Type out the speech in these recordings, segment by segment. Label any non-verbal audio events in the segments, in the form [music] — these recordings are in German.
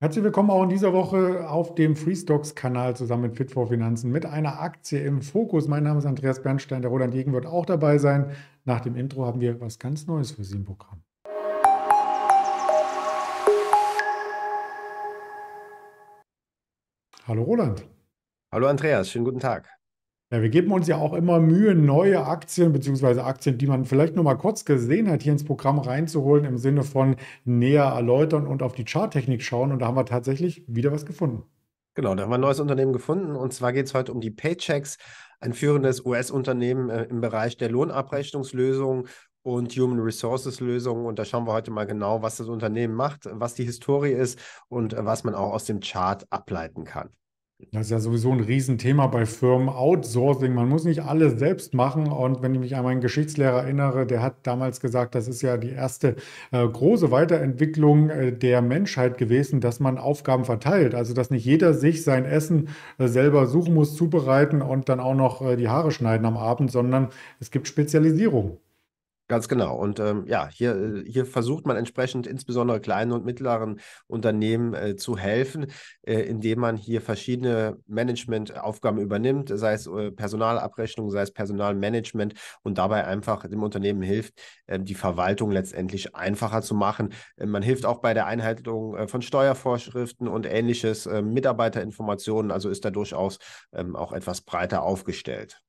Herzlich willkommen auch in dieser Woche auf dem Freestocks-Kanal zusammen mit Fit for Finanzen mit einer Aktie im Fokus. Mein Name ist Andreas Bernstein, der Roland Jegen wird auch dabei sein. Nach dem Intro haben wir was ganz Neues für Sie im Programm. Hallo Roland. Hallo Andreas, schönen guten Tag. Ja, wir geben uns ja auch immer Mühe, neue Aktien beziehungsweise Aktien, die man vielleicht nur mal kurz gesehen hat, hier ins Programm reinzuholen im Sinne von näher erläutern und auf die Charttechnik schauen. Und da haben wir tatsächlich wieder was gefunden. Genau, da haben wir ein neues Unternehmen gefunden. Und zwar geht es heute um die Paychecks, ein führendes US-Unternehmen äh, im Bereich der Lohnabrechnungslösung und Human Resources Lösungen. Und da schauen wir heute mal genau, was das Unternehmen macht, was die Historie ist und äh, was man auch aus dem Chart ableiten kann. Das ist ja sowieso ein Riesenthema bei Firmen. Outsourcing, man muss nicht alles selbst machen. Und wenn ich mich an meinen Geschichtslehrer erinnere, der hat damals gesagt, das ist ja die erste äh, große Weiterentwicklung äh, der Menschheit gewesen, dass man Aufgaben verteilt. Also, dass nicht jeder sich sein Essen äh, selber suchen muss, zubereiten und dann auch noch äh, die Haare schneiden am Abend, sondern es gibt Spezialisierung. Ganz genau. Und ähm, ja, hier, äh, hier versucht man entsprechend insbesondere kleinen und mittleren Unternehmen äh, zu helfen, äh, indem man hier verschiedene Managementaufgaben übernimmt, sei es äh, Personalabrechnung, sei es Personalmanagement und dabei einfach dem Unternehmen hilft, ähm, die Verwaltung letztendlich einfacher zu machen. Äh, man hilft auch bei der Einhaltung äh, von Steuervorschriften und ähnliches, ähm, Mitarbeiterinformationen, also ist da durchaus ähm, auch etwas breiter aufgestellt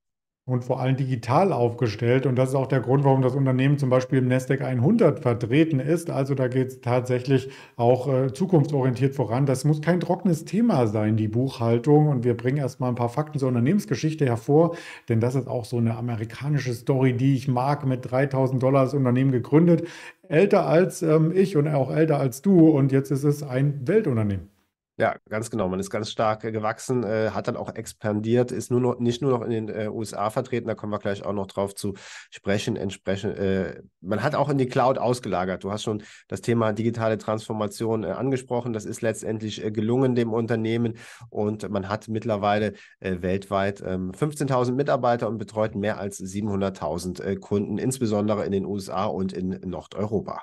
und vor allem digital aufgestellt. Und das ist auch der Grund, warum das Unternehmen zum Beispiel im Nasdaq 100 vertreten ist. Also da geht es tatsächlich auch äh, zukunftsorientiert voran. Das muss kein trockenes Thema sein, die Buchhaltung. Und wir bringen erstmal ein paar Fakten zur Unternehmensgeschichte hervor, denn das ist auch so eine amerikanische Story, die ich mag. Mit 3000 Dollar das Unternehmen gegründet, älter als ähm, ich und auch älter als du. Und jetzt ist es ein Weltunternehmen. Ja, ganz genau. Man ist ganz stark äh, gewachsen, äh, hat dann auch expandiert, ist nur noch, nicht nur noch in den äh, USA vertreten, da kommen wir gleich auch noch drauf zu sprechen. Entsprechend, äh, man hat auch in die Cloud ausgelagert. Du hast schon das Thema digitale Transformation äh, angesprochen. Das ist letztendlich gelungen dem Unternehmen und man hat mittlerweile weltweit 15.000 ähm, Mitarbeiter und betreut mehr als 700.000 Kunden, insbesondere in den USA und in Nordeuropa.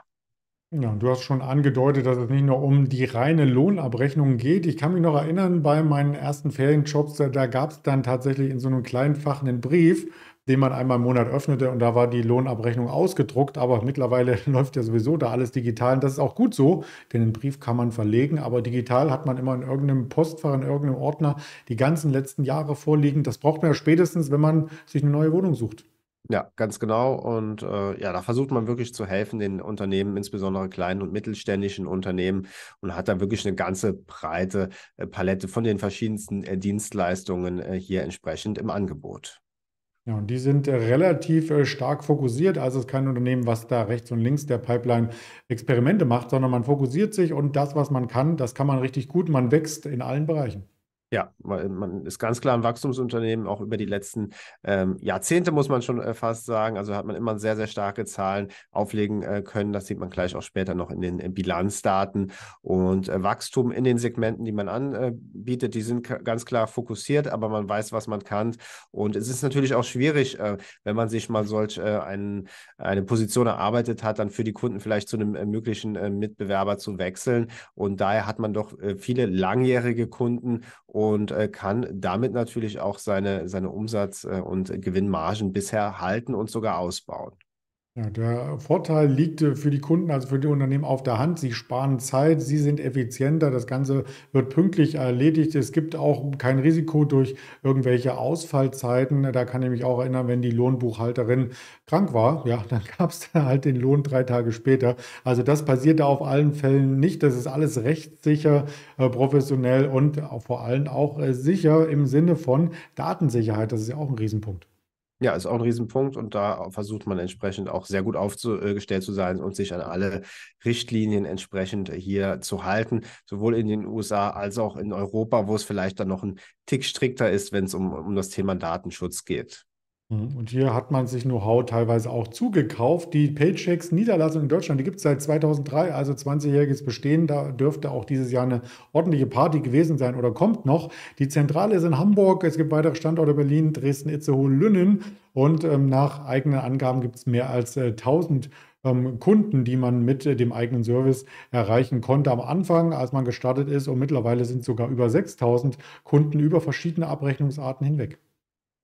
Ja, du hast schon angedeutet, dass es nicht nur um die reine Lohnabrechnung geht. Ich kann mich noch erinnern, bei meinen ersten Ferienjobs, da, da gab es dann tatsächlich in so einem kleinen Fach einen Brief, den man einmal im Monat öffnete und da war die Lohnabrechnung ausgedruckt. Aber mittlerweile [laughs] läuft ja sowieso da alles digital. Und das ist auch gut so, denn einen Brief kann man verlegen, aber digital hat man immer in irgendeinem Postfach, in irgendeinem Ordner die ganzen letzten Jahre vorliegen. Das braucht man ja spätestens, wenn man sich eine neue Wohnung sucht. Ja, ganz genau. Und äh, ja, da versucht man wirklich zu helfen, den Unternehmen, insbesondere kleinen und mittelständischen Unternehmen, und hat da wirklich eine ganze breite äh, Palette von den verschiedensten äh, Dienstleistungen äh, hier entsprechend im Angebot. Ja, und die sind äh, relativ äh, stark fokussiert. Also es ist kein Unternehmen, was da rechts und links der Pipeline Experimente macht, sondern man fokussiert sich und das, was man kann, das kann man richtig gut. Man wächst in allen Bereichen. Ja, man, man ist ganz klar ein Wachstumsunternehmen, auch über die letzten ähm, Jahrzehnte muss man schon äh, fast sagen. Also hat man immer sehr, sehr starke Zahlen auflegen äh, können. Das sieht man gleich auch später noch in den äh, Bilanzdaten. Und äh, Wachstum in den Segmenten, die man anbietet, die sind ganz klar fokussiert, aber man weiß, was man kann. Und es ist natürlich auch schwierig, äh, wenn man sich mal solch äh, einen, eine Position erarbeitet hat, dann für die Kunden vielleicht zu einem möglichen Mitbewerber zu wechseln. Und daher hat man doch viele langjährige Kunden und äh, kann damit natürlich auch seine, seine Umsatz- äh, und Gewinnmargen bisher halten und sogar ausbauen. Ja, der Vorteil liegt äh, für die Kunden, also für die Unternehmen auf der Hand. Sie sparen Zeit, sie sind effizienter, das Ganze wird pünktlich erledigt. Es gibt auch kein Risiko durch irgendwelche Ausfallzeiten. Da kann ich mich auch erinnern, wenn die Lohnbuchhalterin krank war, ja, [laughs] dann gab es halt den Lohn drei Tage später. Also das passiert da auf allen Fällen nicht. Das ist alles rechtssicher, äh, professionell und vor allem auch äh, sicher im Sinne von Datensicherheit. Das ist ja auch ein Riesenpunkt. Ja, ist auch ein Riesenpunkt und da versucht man entsprechend auch sehr gut aufgestellt äh, zu sein und sich an alle Richtlinien entsprechend äh, hier zu halten, sowohl in den USA als auch in Europa, wo es vielleicht dann noch ein Tick strikter ist, wenn es um, um das Thema Datenschutz geht. Mhm. Und hier hat man sich Know-how teilweise auch zugekauft. Die Paychecks Niederlassung in Deutschland, die gibt es seit 2003, also 20-jähriges Bestehen. Da dürfte auch dieses Jahr eine ordentliche Party gewesen sein oder kommt noch. Die Zentrale ist in Hamburg. Es gibt weitere Standorte Berlin, Dresden, Itzehoe, Lünnen. Und ähm, nach eigenen Angaben gibt es mehr als äh, 1000 ähm, Kunden, die man mit äh, dem eigenen Service erreichen konnte am Anfang, als man gestartet ist. Und mittlerweile sind sogar über 6000 Kunden über verschiedene Abrechnungsarten hinweg.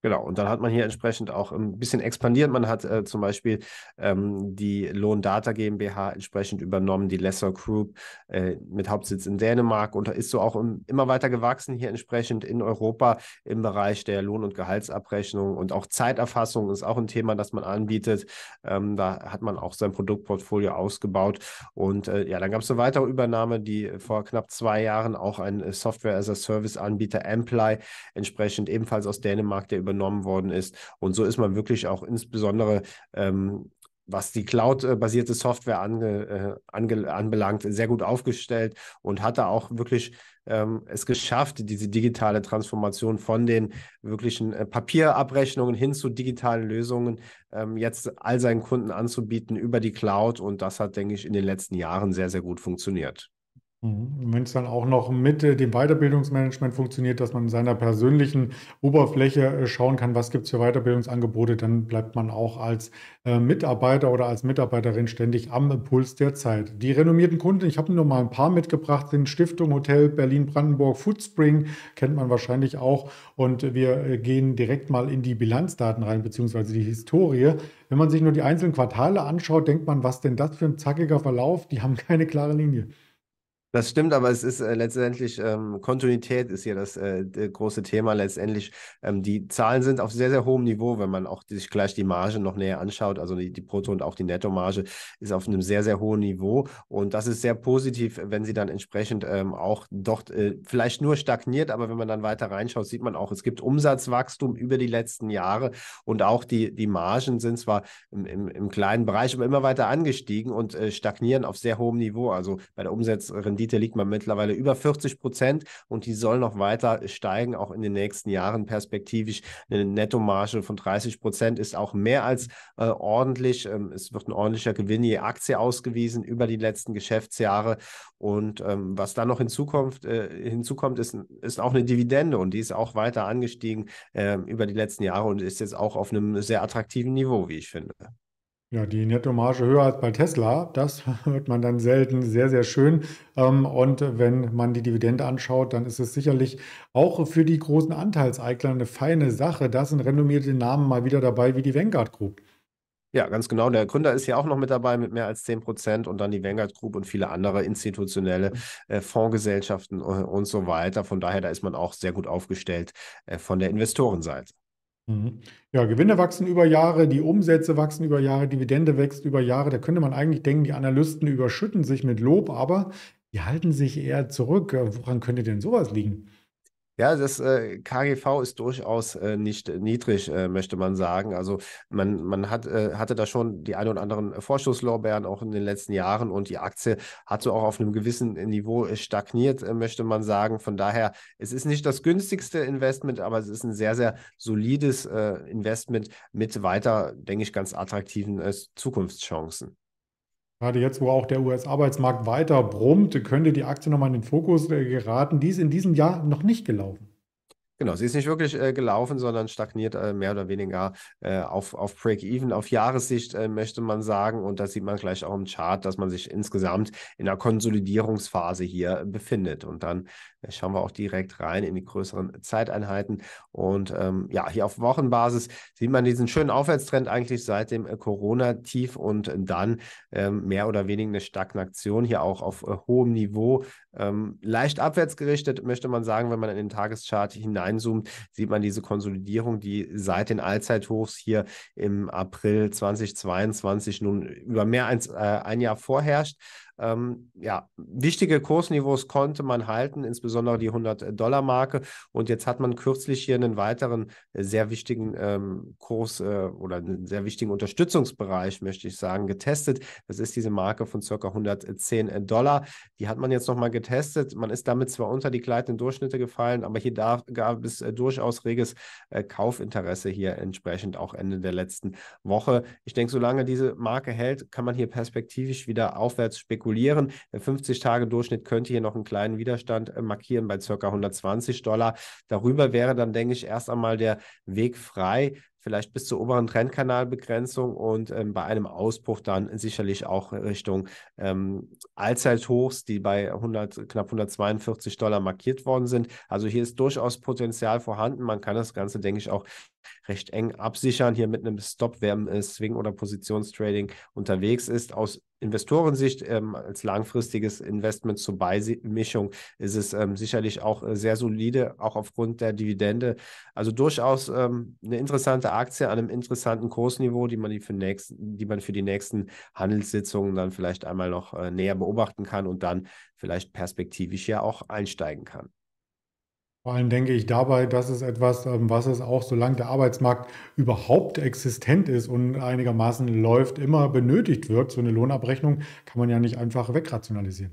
Genau, und dann hat man hier entsprechend auch ein bisschen expandiert. Man hat äh, zum Beispiel ähm, die Lohndata GmbH entsprechend übernommen, die Lesser Group äh, mit Hauptsitz in Dänemark und ist so auch im, immer weiter gewachsen hier entsprechend in Europa im Bereich der Lohn- und Gehaltsabrechnung und auch Zeiterfassung ist auch ein Thema, das man anbietet. Ähm, da hat man auch sein Produktportfolio ausgebaut und äh, ja, dann gab es eine weitere Übernahme, die vor knapp zwei Jahren auch ein äh, Software-as-a-Service-Anbieter Amply entsprechend ebenfalls aus Dänemark, der über übernommen worden ist. Und so ist man wirklich auch insbesondere ähm, was die Cloud-basierte Software ange, äh, ange, anbelangt, sehr gut aufgestellt und hat da auch wirklich ähm, es geschafft, diese digitale Transformation von den wirklichen äh, Papierabrechnungen hin zu digitalen Lösungen ähm, jetzt all seinen Kunden anzubieten über die Cloud. Und das hat, denke ich, in den letzten Jahren sehr, sehr gut funktioniert. Mhm. Wenn es dann auch noch mit äh, dem Weiterbildungsmanagement funktioniert, dass man in seiner persönlichen Oberfläche äh, schauen kann, was gibt es für Weiterbildungsangebote, dann bleibt man auch als äh, Mitarbeiter oder als Mitarbeiterin ständig am Puls der Zeit. Die renommierten Kunden, ich habe nur mal ein paar mitgebracht, sind Stiftung Hotel Berlin-Brandenburg Foodspring, kennt man wahrscheinlich auch. Und wir gehen direkt mal in die Bilanzdaten rein, beziehungsweise die Historie. Wenn man sich nur die einzelnen Quartale anschaut, denkt man, was denn das für ein zackiger Verlauf? Die haben [laughs] keine klare Linie. Das stimmt, aber es ist äh, letztendlich, ähm, Kontinuität ist hier das äh, große Thema. Letztendlich, ähm, die Zahlen sind auf sehr, sehr hohem Niveau, wenn man auch sich gleich die Marge noch näher anschaut. Also die, die Brutto- und auch die Nettomarge ist auf einem sehr, sehr hohen Niveau. Und das ist sehr positiv, wenn sie dann entsprechend ähm, auch dort äh, vielleicht nur stagniert, aber wenn man dann weiter reinschaut, sieht man auch, es gibt Umsatzwachstum über die letzten Jahre und auch die, die Margen sind zwar im, im, im kleinen Bereich, aber immer weiter angestiegen und äh, stagnieren auf sehr hohem Niveau. Also bei der Umsatzrendite Rendite liegt man mittlerweile über 40 Prozent und die soll noch weiter steigen, auch in den nächsten Jahren perspektivisch. Eine Nettomarge von 30 Prozent ist auch mehr als äh, ordentlich. Ähm, es wird ein ordentlicher Gewinn je Aktie ausgewiesen über die letzten Geschäftsjahre. Und ähm, was da noch in äh, hinzukommt, ist, ist auch eine Dividende und die ist auch weiter angestiegen äh, über die letzten Jahre und ist jetzt auch auf einem sehr attraktiven Niveau, wie ich finde. Ja, die Nettomarge höher als bei Tesla, das [laughs] hört man dann selten sehr, sehr schön. Ähm, und wenn man die Dividende anschaut, dann ist es sicherlich auch für die großen Anteilseigler eine feine Sache. Da sind renommierte Namen mal wieder dabei, wie die Vanguard Group. Ja, ganz genau. Der Gründer ist ja auch noch mit dabei mit mehr als 10 Prozent und dann die Vanguard Group und viele andere institutionelle äh, Fondsgesellschaften äh, und so weiter. Von daher, da ist man auch sehr gut aufgestellt äh, von der Investorenseite. Mhm. Ja, Gewinne wachsen über Jahre, die Umsätze wachsen über Jahre, Dividende wächst über Jahre. Da könnte man eigentlich denken, die Analysten überschütten sich mit Lob, aber die halten sich eher zurück. Woran könnte denn sowas liegen? Ja, das äh, KGV ist durchaus äh, nicht niedrig, äh, möchte man sagen. Also man, man hat, äh, hatte da schon die ein oder anderen äh, Vorschusslorbeeren auch in den letzten Jahren und die Aktie hat so auch auf einem gewissen äh, Niveau äh, stagniert, äh, möchte man sagen. Von daher, es ist nicht das günstigste Investment, aber es ist ein sehr, sehr solides äh, Investment mit weiter, denke ich, ganz attraktiven äh, Zukunftschancen. Gerade jetzt, wo auch der US-Arbeitsmarkt weiter brummt, könnte die Aktie nochmal in den Fokus äh, geraten. Die ist in diesem Jahr noch nicht gelaufen. Genau, sie ist nicht wirklich äh, gelaufen, sondern stagniert äh, mehr oder weniger äh, auf, auf Break-Even. Auf Jahressicht äh, möchte man sagen, und das sieht man gleich auch im Chart, dass man sich insgesamt in einer Konsolidierungsphase hier befindet. Und dann äh, schauen wir auch direkt rein in die größeren Zeiteinheiten. Und ähm, ja, hier auf Wochenbasis sieht man diesen schönen Aufwärtstrend eigentlich seit dem äh, Corona-Tief und dann ähm, mehr oder weniger eine Stagnation hier auch auf hohem Niveau. Ähm, leicht abwärts gerichtet, möchte man sagen, wenn man in den Tageschart hinein einzoomt, sieht man diese Konsolidierung, die seit den Allzeithofs hier im April 2022 nun über mehr als äh, ein Jahr vorherrscht. Ähm, ja, wichtige Kursniveaus konnte man halten, insbesondere die 100-Dollar-Marke. Und jetzt hat man kürzlich hier einen weiteren äh, sehr wichtigen ähm, Kurs äh, oder einen sehr wichtigen Unterstützungsbereich, möchte ich sagen, getestet. Das ist diese Marke von ca. 110 Dollar. Die hat man jetzt nochmal getestet. Man ist damit zwar unter die gleitenden Durchschnitte gefallen, aber hier darf, gab es äh, durchaus reges äh, Kaufinteresse hier entsprechend auch Ende der letzten Woche. Ich denke, solange diese Marke hält, kann man hier perspektivisch wieder aufwärts spekulieren spekulieren. Der 50-Tage-Durchschnitt könnte hier noch einen kleinen Widerstand äh, markieren bei ca. 120 Dollar. Darüber wäre dann, denke ich, erst einmal der Weg frei vielleicht bis zur oberen Trendkanalbegrenzung und ähm, bei einem Ausbruch dann sicherlich auch Richtung ähm, Allzeithochs, die bei 100, knapp 142 Dollar markiert worden sind. Also hier ist durchaus Potenzial vorhanden. Man kann das Ganze, denke ich, auch recht eng absichern. Hier mit einem Stop, wer im äh, Swing- oder Positionstrading unterwegs ist. Aus Investorensicht ähm, als langfristiges Investment zur Beimischung ist es ähm, sicherlich auch äh, sehr solide, auch aufgrund der Dividende. Also durchaus ähm, eine interessante Aktie an einem interessanten Kursniveau, die man, die, für nächsten, die man für die nächsten Handelssitzungen dann vielleicht einmal noch äh, näher beobachten kann und dann vielleicht perspektivisch ja auch einsteigen kann. Vor allem denke ich dabei, das ist etwas, ähm, was es auch, solange der Arbeitsmarkt überhaupt existent ist und einigermaßen läuft, immer benötigt wird. So eine Lohnabrechnung kann man ja nicht einfach wegrationalisieren.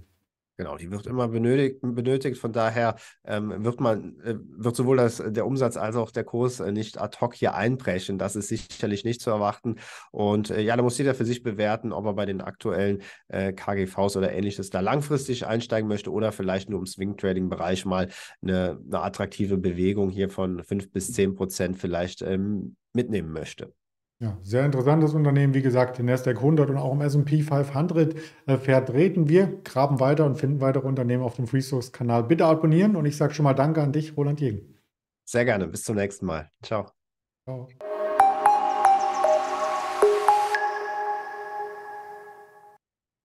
Genau, die wird immer benötigt, benötigt. Von daher ähm, wird man, äh, wird sowohl das, der Umsatz als auch der Kurs äh, nicht ad hoc hier einbrechen. Das ist sicherlich nicht zu erwarten. Und äh, ja, da muss jeder für sich bewerten, ob er bei den aktuellen äh, KGVs oder ähnliches da langfristig einsteigen möchte oder vielleicht nur im Swing-Trading-Bereich mal eine, eine, attraktive Bewegung hier von 5 bis 10 Prozent vielleicht ähm, mitnehmen möchte. Ja, sehr interessantes Unternehmen, wie gesagt, den Nasdaq 100 und auch im S&P 500 äh, vertreten wir, graben weiter und finden weitere Unternehmen auf dem freesource kanal Bitte abonnieren und ich sage schon mal Danke an dich, Roland Jegen. Sehr gerne, bis zum nächsten Mal. Ciao. Ciao.